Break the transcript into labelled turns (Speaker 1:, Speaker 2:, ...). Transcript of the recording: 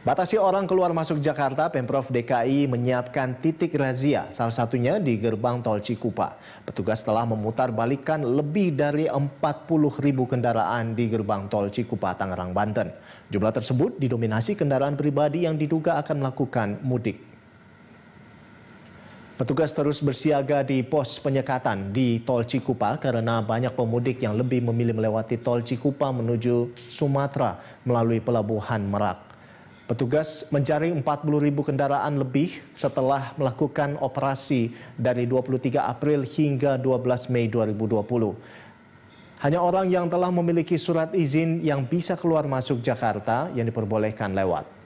Speaker 1: Batasi orang keluar masuk Jakarta, Pemprov DKI menyiapkan titik razia, salah satunya di gerbang tol Cikupa. Petugas telah memutar balikan lebih dari 40 ribu kendaraan di gerbang tol Cikupa, Tangerang, Banten. Jumlah tersebut didominasi kendaraan pribadi yang diduga akan melakukan mudik. Petugas terus bersiaga di pos penyekatan di Tol Cikupa karena banyak pemudik yang lebih memilih melewati Tol Cikupa menuju Sumatera melalui pelabuhan Merak. Petugas mencari 40 ribu kendaraan lebih setelah melakukan operasi dari 23 April hingga 12 Mei 2020. Hanya orang yang telah memiliki surat izin yang bisa keluar masuk Jakarta yang diperbolehkan lewat.